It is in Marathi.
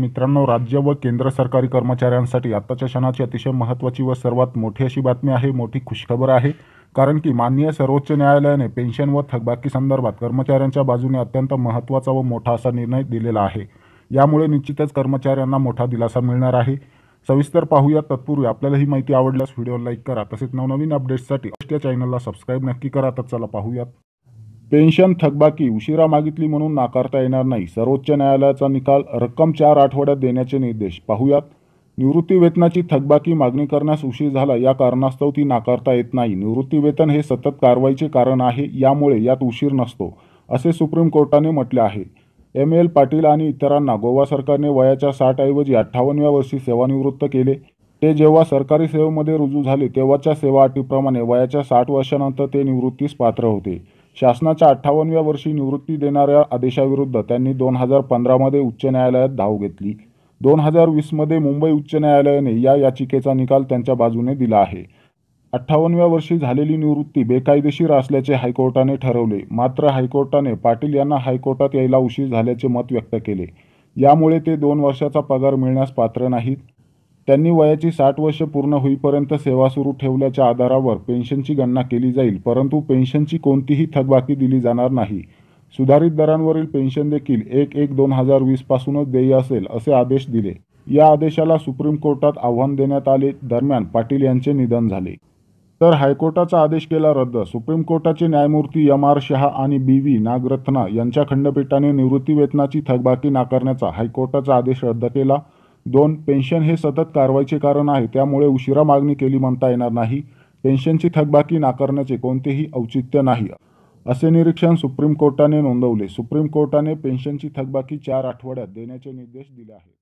मित्रांनो राज्य व केंद्र सरकारी कर्मचाऱ्यांसाठी आताच्या क्षणाची अतिशय महत्त्वाची व सर्वात मोठी अशी बातमी आहे मोठी खुशखबर आहे कारण की माननीय सर्वोच्च न्यायालयाने पेन्शन व थकबाकी संदर्भात कर्मचाऱ्यांच्या बाजूने अत्यंत महत्त्वाचा व मोठा असा निर्णय दिलेला आहे यामुळे निश्चितच कर्मचाऱ्यांना मोठा दिलासा मिळणार आहे सविस्तर पाहूया तत्पूर्वी आपल्याला ही माहिती आवडल्यास व्हिडिओ लाईक करा तसेच नवनवीन अपडेट्ससाठी या चॅनलला सबस्क्राईब नक्की करा तर चला पाहूयात पेन्शन थकबाकी उशिरा मागितली म्हणून नाकारता येणार नाही सर्वोच्च न्यायालयाचा निकाल रक्कम चार आठवड्यात देण्याचे निर्देश निवृत्ती निवृत्तीवेतनाची थकबाकी मागणी करण्यास उशीर झाला या कारणास्तव ती नाकारता येत नाही निवृत्तीवेतन हे सतत कारवाईचे कारण आहे यामुळे यात उशीर नसतो असे सुप्रीम कोर्टाने म्हटले आहे एम एल पाटील आणि इतरांना गोवा सरकारने वयाच्या साठऐवजी अठ्ठावन्नव्या वर्षी सेवानिवृत्त केले ते जेव्हा सरकारी सेवेमध्ये रुजू झाले तेव्हाच्या सेवा अटीप्रमाणे वयाच्या साठ वर्षानंतर ते निवृत्तीस पात्र होते शासनाच्या अठ्ठावन्नव्या वर्षी निवृत्ती देणाऱ्या आदेशाविरुद्ध त्यांनी दोन हजार पंधरामध्ये उच्च न्यायालयात धाव घेतली दोन हजार वीसमध्ये मुंबई उच्च न्यायालयाने या याचिकेचा निकाल त्यांच्या बाजूने दिला आहे अठ्ठावन्नव्या वर्षी झालेली निवृत्ती बेकायदेशीर असल्याचे हायकोर्टाने ठरवले मात्र हायकोर्टाने पाटील यांना हायकोर्टात यायला उशीर झाल्याचे मत व्यक्त केले यामुळे ते दोन वर्षाचा पगार मिळण्यास पात्र नाहीत त्यांनी वयाची साठ वर्ष पूर्ण होईपर्यंत सेवा सुरू ठेवल्याच्या आधारावर पेन्शनची गणना केली जाईल परंतु पेन्शनची कोणतीही थकबाकी दिली जाणार नाही सुधारित दरांवरील पेन्शन देखील एक एक दोन हजार वीसपासूनच देय असेल असे आदेश दिले या आदेशाला सुप्रीम कोर्टात आव्हान देण्यात आले दरम्यान पाटील यांचे निधन झाले तर हायकोर्टाचा आदेश केला रद्द सुप्रीम कोर्टाचे न्यायमूर्ती एम आर शहा आणि बी व्ही नागरत्ना यांच्या खंडपीठाने निवृत्तीवेतनाची थकबाकी नाकारण्याचा हायकोर्टाचा आदेश रद्द केला दोन पेन्शन हे सतत कारवाईचे कारण आहे त्यामुळे उशिरा मागणी केली म्हणता येणार नाही पेन्शनची थकबाकी नाकारण्याचे कोणतेही औचित्य नाही असे निरीक्षण सुप्रीम कोर्टाने नोंदवले सुप्रीम कोर्टाने पेन्शनची थकबाकी चार आठवड्यात देण्याचे निर्देश दिले आहेत